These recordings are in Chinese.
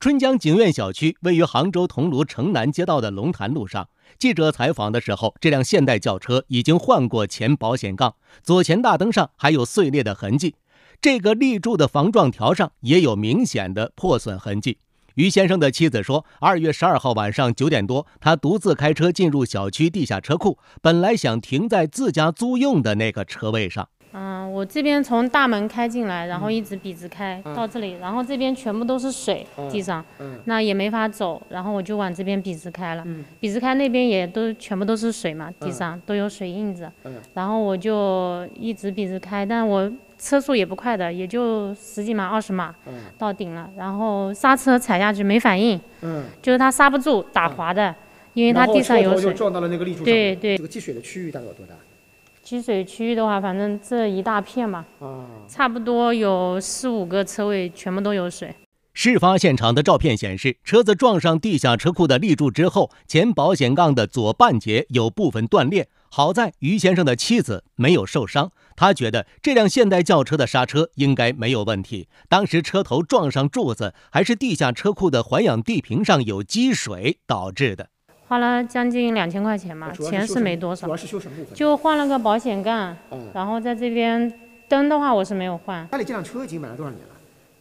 春江景苑小区位于杭州桐庐城南街道的龙潭路上。记者采访的时候，这辆现代轿车已经换过前保险杠，左前大灯上还有碎裂的痕迹，这个立柱的防撞条上也有明显的破损痕迹。于先生的妻子说，二月十二号晚上九点多，他独自开车进入小区地下车库，本来想停在自家租用的那个车位上。嗯，我这边从大门开进来，然后一直笔直开到这里，然后这边全部都是水，地上，那也没法走，然后我就往这边笔直开了，笔直开那边也都全部都是水嘛，地上都有水印子，然后我就一直笔直开，但我车速也不快的，也就十几码、二十码，到顶了，然后刹车踩下去没反应，嗯，就是它刹不住，打滑的，因为它地上有水。撞到了那个立柱上。对对，这个积水的区域大概有多大？积水区域的话，反正这一大片嘛，嗯，差不多有四五个车位全部都有水。事发现场的照片显示，车子撞上地下车库的立柱之后，前保险杠的左半截有部分断裂。好在于先生的妻子没有受伤，他觉得这辆现代轿车的刹车应该没有问题。当时车头撞上柱子，还是地下车库的环氧地坪上有积水导致的。花了将近两千块钱嘛，钱是没多少，就换了个保险杠，然后在这边灯的话我是没有换。家里这辆车已经买了多少年了？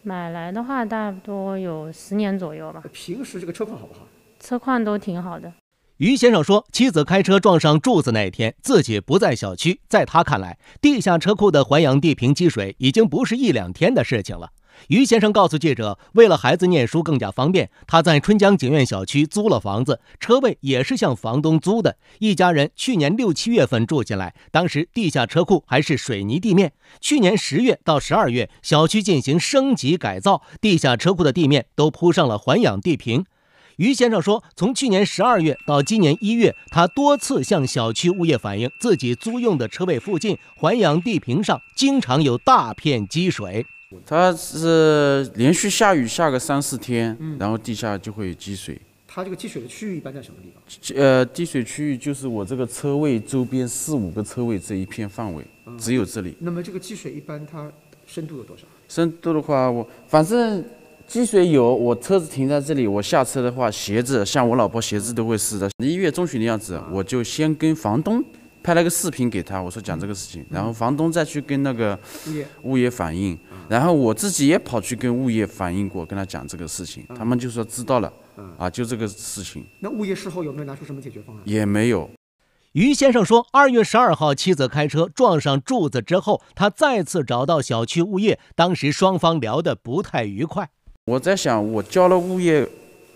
买来的话，大多有十年左右吧。平时这个车况好不好？车况都挺好的。于先生说，妻子开车撞上柱子那天，自己不在小区。在他看来，地下车库的环氧地坪积水已经不是一两天的事情了。于先生告诉记者，为了孩子念书更加方便，他在春江景苑小区租了房子，车位也是向房东租的。一家人去年六七月份住进来，当时地下车库还是水泥地面。去年十月到十二月，小区进行升级改造，地下车库的地面都铺上了环氧地坪。于先生说，从去年十二月到今年一月，他多次向小区物业反映，自己租用的车位附近环氧地坪上经常有大片积水。它是连续下雨下个三四天，然后地下就会有积水。它这个积水的区域一般在什么地方？呃，积水区域就是我这个车位周边四五个车位这一片范围，只有这里。那么这个积水一般它深度有多少？深度的话，我反正积水有，我车子停在这里，我下车的话，鞋子像我老婆鞋子都会湿的。一月中旬的样子，我就先跟房东拍了个视频给他，我说讲这个事情，然后房东再去跟那个物业物业反映。然后我自己也跑去跟物业反映过，跟他讲这个事情，他们就说知道了，啊，就这个事情。那物业事后有没有拿出什么解决方案？也没有。于先生说，二月十二号妻子开车撞上柱子之后，他再次找到小区物业，当时双方聊得不太愉快。我在想，我交了物业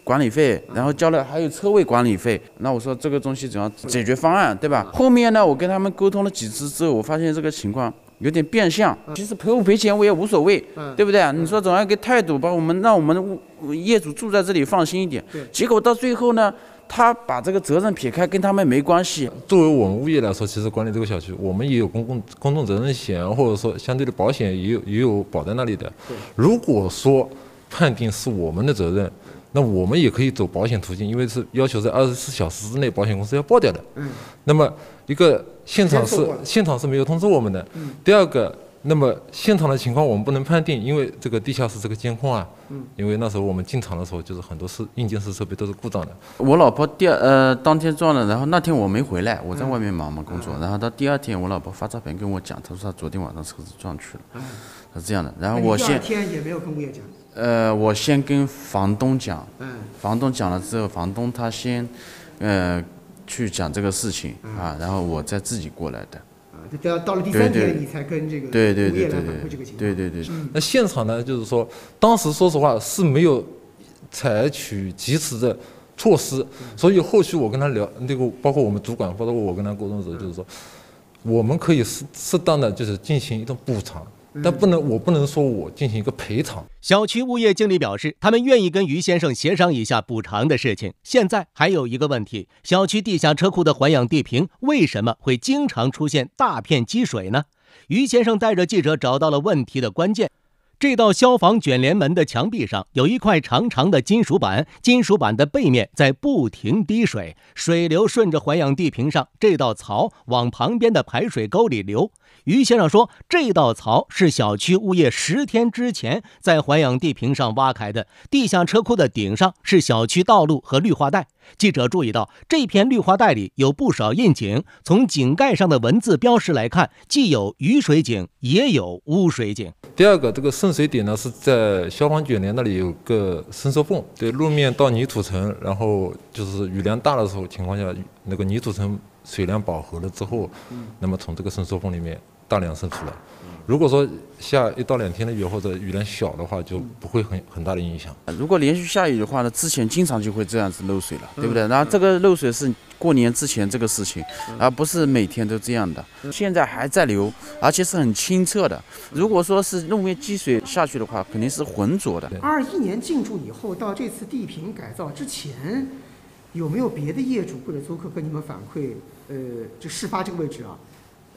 管理费，然后交了还有车位管理费，那我说这个东西怎样解决方案，对吧？后面呢，我跟他们沟通了几次之后，我发现这个情况。有点变相，其实赔不赔钱我也无所谓，对不对？你说总要个态度，把我们让我们业主住在这里放心一点。结果到最后呢，他把这个责任撇开，跟他们没关系。作为我们物业来说，其实管理这个小区，我们也有公共公众责任险，或者说相对的保险也有也有保在那里的。如果说判定是我们的责任，那我们也可以走保险途径，因为是要求在二十四小时之内，保险公司要报掉的。嗯，那么一个。现场是现场是没有通知我们的。第二个，那么现场的情况我们不能判定，因为这个地下室这个监控啊，因为那时候我们进场的时候就是很多是硬件是设备都是故障的。我老婆第二呃当天撞了，然后那天我没回来，我在外面忙嘛工作，然后到第二天我老婆发照片跟我讲，她说她昨天晚上车子撞去了，是这样的。然后我第二天也没有跟物业讲。呃，我先跟房东讲，房东讲了之后，房东他先呃。去讲这个事情啊，然后我再自己过来的。要到了第三天你才跟这个对对对对对对对对对对对，那现场呢，就是说当时说实话是没有采取及时的措施，所以后续我跟他聊，那个包括我们主管或者我跟他沟通的时候，就是说我们可以适适当的就是进行一种补偿。但不能，我不能说我进行一个赔偿。小区物业经理表示，他们愿意跟于先生协商一下补偿的事情。现在还有一个问题：小区地下车库的环氧地坪为什么会经常出现大片积水呢？于先生带着记者找到了问题的关键。这道消防卷帘门的墙壁上有一块长长的金属板，金属板的背面在不停滴水，水流顺着环氧地坪上这道槽往旁边的排水沟里流。于先生说，这道槽是小区物业十天之前在环氧地坪上挖开的。地下车库的顶上是小区道路和绿化带。记者注意到，这片绿化带里有不少窨井。从井盖上的文字标识来看，既有雨水井，也有污水井。第二个，这个渗水点呢，是在消防卷帘那里有个伸缩缝。对，路面到泥土层，然后就是雨量大的时候情况下，那个泥土层水量饱和了之后，那么从这个伸缩缝里面。大量渗出来。如果说下一到两天的雨或者雨量小的话，就不会很很大的影响。如果连续下雨的话呢，之前经常就会这样子漏水了，对不对？然后这个漏水是过年之前这个事情，而不是每天都这样的。现在还在流，而且是很清澈的。如果说是路面积水下去的话，肯定是浑浊的。二一年进驻以后到这次地坪改造之前，有没有别的业主或者租客跟你们反馈？呃，就事发这个位置啊。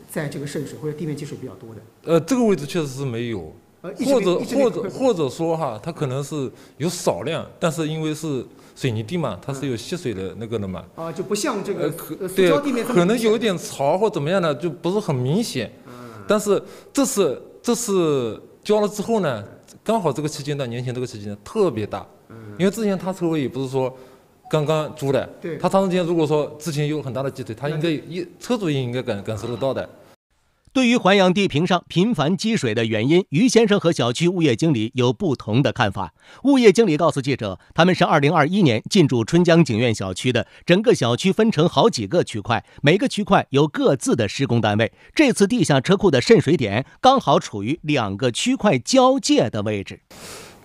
在这个渗水或者地面积水比较多的，呃，这个位置确实是没有，或者或者或者说哈，它可能是有少量，但是因为是水泥地嘛，它是有吸水的那个的嘛，啊，就不像这个水浇地面，可能有一点潮或怎么样的，就不是很明显。嗯，但是这次这次浇了之后呢，刚好这个期间到年前这个期间特别大，嗯，因为之前他车位也不是说。刚刚租的，他长时间如果说之前有很大的积水，他应该一车主也应该感感受得到的。对于环阳地坪上频繁积水的原因，于先生和小区物业经理有不同的看法。物业经理告诉记者，他们是2021年进驻春江景苑小区的，整个小区分成好几个区块，每个区块有各自的施工单位。这次地下车库的渗水点刚好处于两个区块交界的位置。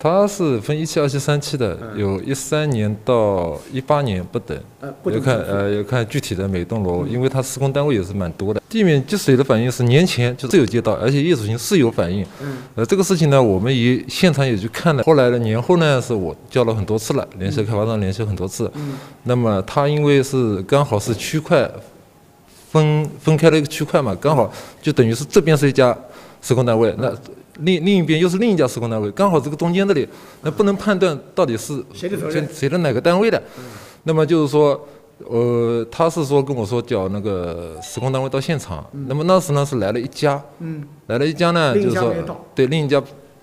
它是分一期、二期、三期的，有一三年到一八年不等，要看呃要看具体的每栋楼，因为它施工单位也是蛮多的。地面积水的反应是年前就只有街道，而且业主群是有反应。呃，这个事情呢，我们也现场也去看了。后来呢，年后呢，是我叫了很多次了，联系开发商联系很多次。那么他因为是刚好是区块分分开了一个区块嘛，刚好就等于是这边是一家施工单位那。另另一边又是另一家施工单位，刚好这个中间这里，那不能判断到底是谁的谁的哪个单位的。那么就是说，呃，他是说跟我说叫那个施工单位到现场，那么那时呢是来了一家，来了一家呢就是说，对另一家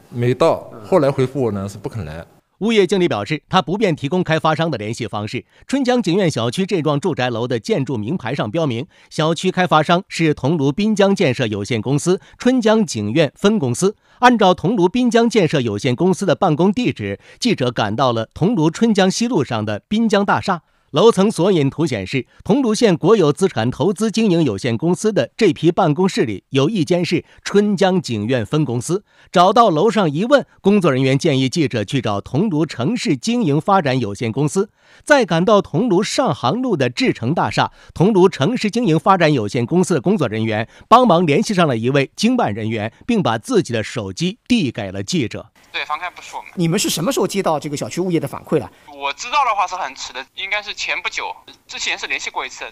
没到，后来回复我呢是不肯来。物业经理表示，他不便提供开发商的联系方式。春江景苑小区这幢住宅楼的建筑名牌上标明，小区开发商是桐庐滨江建设有限公司春江景苑分公司。按照桐庐滨江建设有限公司的办公地址，记者赶到了桐庐春江西路上的滨江大厦。楼层索引图显示，桐庐县国有资产投资经营有限公司的这批办公室里有一间是春江景苑分公司。找到楼上一问，工作人员建议记者去找桐庐城市经营发展有限公司。再赶到桐庐上杭路的志成大厦，桐庐城市经营发展有限公司的工作人员帮忙联系上了一位经办人员，并把自己的手机递给了记者。对，房开不是我们。你们是什么时候接到这个小区物业的反馈了？我知道的话是很迟的，应该是前不久。之前是联系过一次，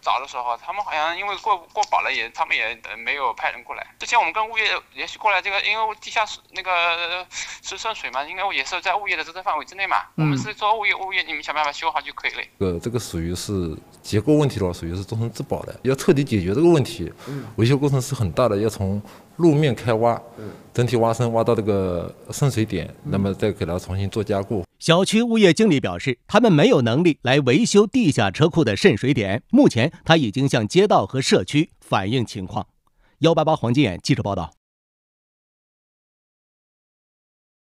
早的时候他们好像因为过过保了，也他们也没有派人过来。之前我们跟物业联系过来，这个因为地下室那个是渗水嘛，应该也是在物业的责任范围之内嘛。我们是做物业，物业你们想办法修好就可以了。呃，这个属于是结构问题的话，属于是终身质保的，要彻底解决这个问题，维修工程是很大的，要从。路面开挖，整体挖深，挖到这个渗水点，那么再给它重新做加固。小区物业经理表示，他们没有能力来维修地下车库的渗水点，目前他已经向街道和社区反映情况。幺八八黄金眼记者报道。